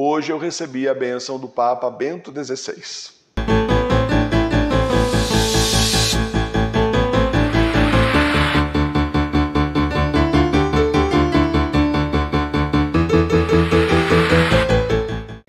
Hoje eu recebi a bênção do Papa Bento XVI.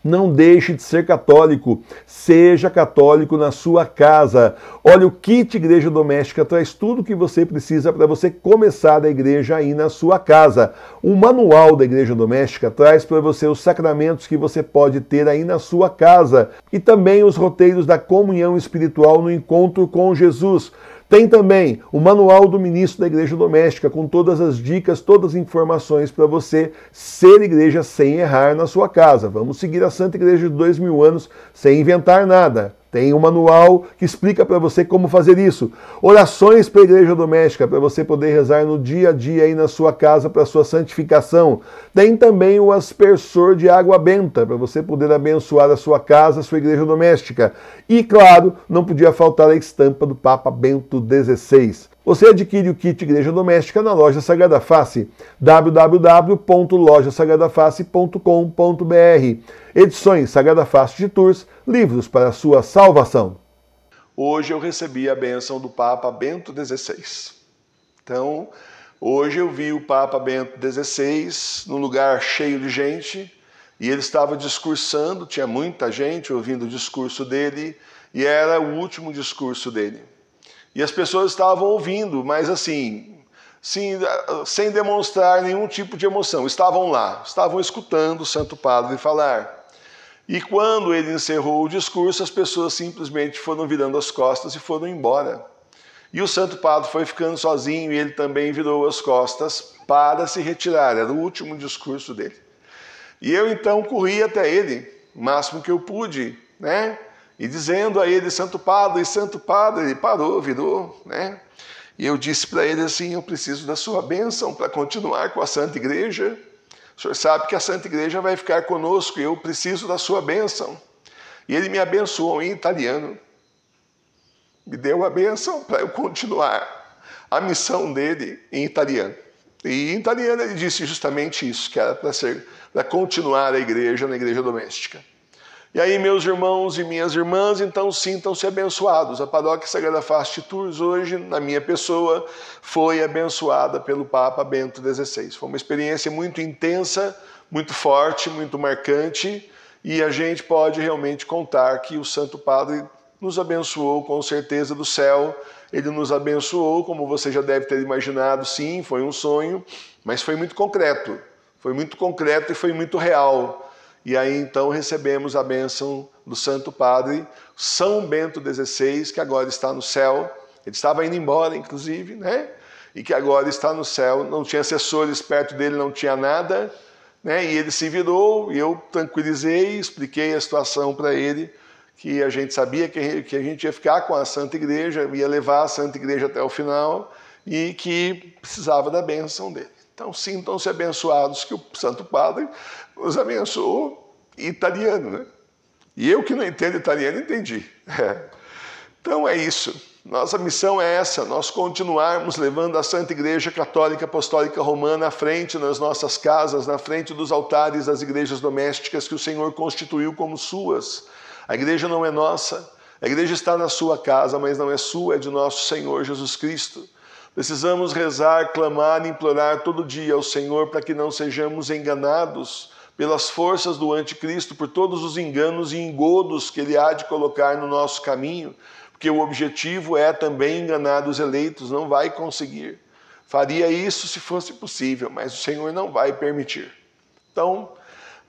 Não deixe de ser católico. Seja católico na sua casa. Olha, o kit Igreja Doméstica traz tudo o que você precisa para você começar a igreja aí na sua casa. O manual da Igreja Doméstica traz para você os sacramentos que você pode ter aí na sua casa e também os roteiros da comunhão espiritual no encontro com Jesus. Tem também o manual do ministro da Igreja Doméstica, com todas as dicas, todas as informações para você ser igreja sem errar na sua casa. Vamos seguir a Santa Igreja de dois mil anos sem inventar nada. Tem um manual que explica para você como fazer isso. Orações para a igreja doméstica, para você poder rezar no dia a dia aí na sua casa para sua santificação. Tem também o aspersor de água benta, para você poder abençoar a sua casa, a sua igreja doméstica. E claro, não podia faltar a estampa do Papa Bento XVI. Você adquire o kit Igreja Doméstica na loja Sagrada Face, www.lojasagradaface.com.br. Edições Sagrada Face de Tours, livros para a sua salvação. Hoje eu recebi a benção do Papa Bento XVI. Então, hoje eu vi o Papa Bento XVI num lugar cheio de gente, e ele estava discursando, tinha muita gente ouvindo o discurso dele, e era o último discurso dele. E as pessoas estavam ouvindo, mas assim, sem, sem demonstrar nenhum tipo de emoção. Estavam lá, estavam escutando o Santo Padre falar. E quando ele encerrou o discurso, as pessoas simplesmente foram virando as costas e foram embora. E o Santo Padre foi ficando sozinho e ele também virou as costas para se retirar. Era o último discurso dele. E eu então corri até ele, o máximo que eu pude, né? e dizendo a ele, Santo Padre, Santo Padre, ele parou, virou, né? E eu disse para ele assim: Eu preciso da sua bênção para continuar com a Santa Igreja. O senhor sabe que a Santa Igreja vai ficar conosco e eu preciso da sua bênção. E ele me abençoou em italiano. Me deu a bênção para eu continuar a missão dele em italiano. E em italiano ele disse justamente isso, que era para ser para continuar a igreja na igreja doméstica. E aí, meus irmãos e minhas irmãs, então sintam-se abençoados. A paróquia Sagrada Fast de Tours, hoje, na minha pessoa, foi abençoada pelo Papa Bento XVI. Foi uma experiência muito intensa, muito forte, muito marcante, e a gente pode realmente contar que o Santo Padre nos abençoou com certeza do céu. Ele nos abençoou, como você já deve ter imaginado, sim, foi um sonho, mas foi muito concreto. Foi muito concreto e foi muito real e aí então recebemos a bênção do Santo Padre São Bento XVI, que agora está no céu. Ele estava indo embora, inclusive, né? E que agora está no céu. Não tinha assessores perto dele, não tinha nada, né? E ele se virou. E eu tranquilizei, expliquei a situação para ele, que a gente sabia que a gente ia ficar com a Santa Igreja, ia levar a Santa Igreja até o final e que precisava da bênção dele. Então, sintam-se abençoados que o Santo Padre nos abençoou italiano, né? E eu que não entendo italiano, entendi. É. Então é isso. Nossa missão é essa, nós continuarmos levando a Santa Igreja Católica Apostólica Romana à frente nas nossas casas, na frente dos altares das igrejas domésticas que o Senhor constituiu como suas. A igreja não é nossa, a igreja está na sua casa, mas não é sua, é de nosso Senhor Jesus Cristo. Precisamos rezar, clamar implorar todo dia ao Senhor para que não sejamos enganados pelas forças do anticristo, por todos os enganos e engodos que ele há de colocar no nosso caminho, porque o objetivo é também enganar os eleitos, não vai conseguir. Faria isso se fosse possível, mas o Senhor não vai permitir. Então,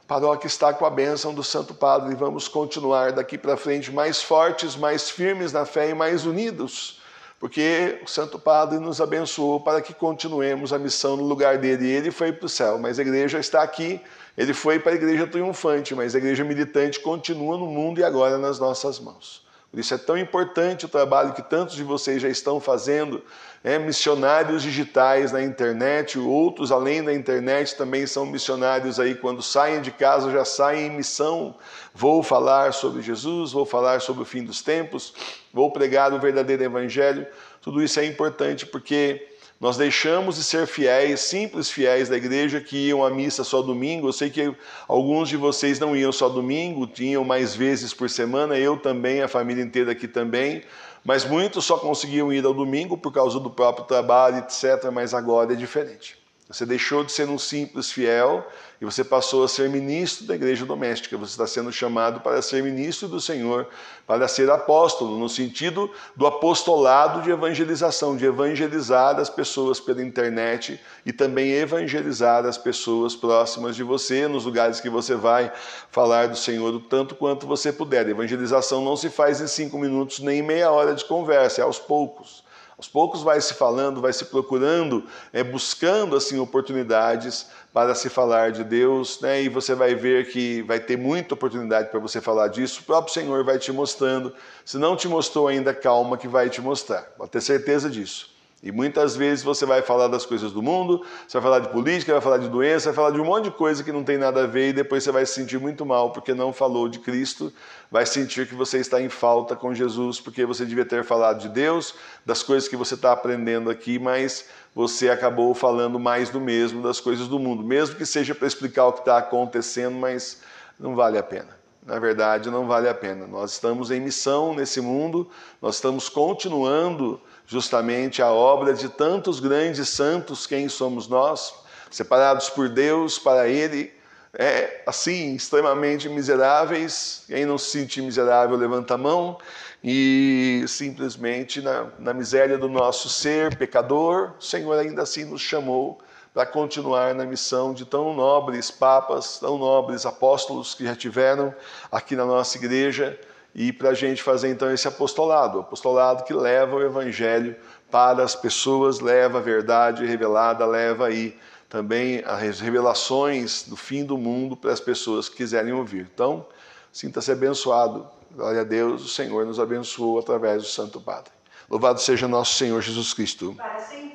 a paróquia está com a bênção do Santo Padre e vamos continuar daqui para frente mais fortes, mais firmes na fé e mais unidos porque o Santo Padre nos abençoou para que continuemos a missão no lugar dele. Ele foi para o céu, mas a igreja está aqui. Ele foi para a igreja triunfante, mas a igreja militante continua no mundo e agora nas nossas mãos. Por isso é tão importante o trabalho que tantos de vocês já estão fazendo, é, missionários digitais na internet, outros além da internet também são missionários aí, quando saem de casa já saem em missão. Vou falar sobre Jesus, vou falar sobre o fim dos tempos, vou pregar o verdadeiro evangelho. Tudo isso é importante porque nós deixamos de ser fiéis, simples fiéis da igreja que iam à missa só domingo. Eu sei que alguns de vocês não iam só domingo, tinham mais vezes por semana, eu também, a família inteira aqui também. Mas muitos só conseguiam ir ao domingo por causa do próprio trabalho, etc. Mas agora é diferente. Você deixou de ser um simples fiel e você passou a ser ministro da igreja doméstica. Você está sendo chamado para ser ministro do Senhor, para ser apóstolo, no sentido do apostolado de evangelização, de evangelizar as pessoas pela internet e também evangelizar as pessoas próximas de você, nos lugares que você vai falar do Senhor o tanto quanto você puder. evangelização não se faz em cinco minutos nem meia hora de conversa, é aos poucos. Aos poucos vai se falando, vai se procurando, é, buscando assim oportunidades para se falar de Deus, né? E você vai ver que vai ter muita oportunidade para você falar disso. O próprio Senhor vai te mostrando. Se não te mostrou ainda, calma que vai te mostrar. Pode ter certeza disso. E muitas vezes você vai falar das coisas do mundo, você vai falar de política, vai falar de doença, vai falar de um monte de coisa que não tem nada a ver e depois você vai se sentir muito mal porque não falou de Cristo, vai sentir que você está em falta com Jesus porque você devia ter falado de Deus, das coisas que você está aprendendo aqui, mas você acabou falando mais do mesmo, das coisas do mundo, mesmo que seja para explicar o que está acontecendo, mas não vale a pena na verdade, não vale a pena. Nós estamos em missão nesse mundo, nós estamos continuando justamente a obra de tantos grandes santos, quem somos nós, separados por Deus para Ele, é, assim, extremamente miseráveis. Quem não se sentir miserável, levanta a mão. E simplesmente na, na miséria do nosso ser pecador, o Senhor ainda assim nos chamou para continuar na missão de tão nobres papas, tão nobres apóstolos que já tiveram aqui na nossa igreja e para a gente fazer então esse apostolado, apostolado que leva o evangelho para as pessoas, leva a verdade revelada, leva aí também as revelações do fim do mundo para as pessoas que quiserem ouvir. Então, sinta-se abençoado. Glória a Deus, o Senhor nos abençoou através do Santo Padre. Louvado seja nosso Senhor Jesus Cristo. Para sempre.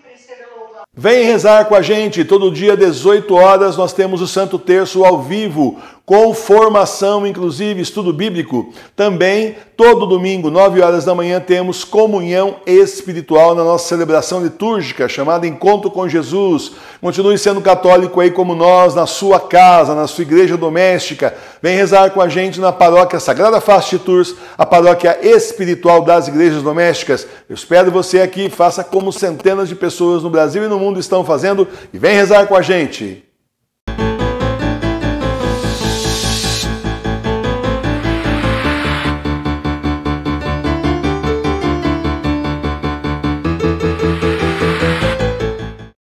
Vem rezar com a gente, todo dia 18 horas nós temos o Santo Terço ao vivo com formação, inclusive estudo bíblico. Também, todo domingo, 9 horas da manhã, temos comunhão espiritual na nossa celebração litúrgica, chamada Encontro com Jesus. Continue sendo católico aí como nós, na sua casa, na sua igreja doméstica. Vem rezar com a gente na paróquia Sagrada Face Tours, a paróquia espiritual das igrejas domésticas. Eu espero você aqui, faça como centenas de pessoas no Brasil e no mundo estão fazendo e vem rezar com a gente.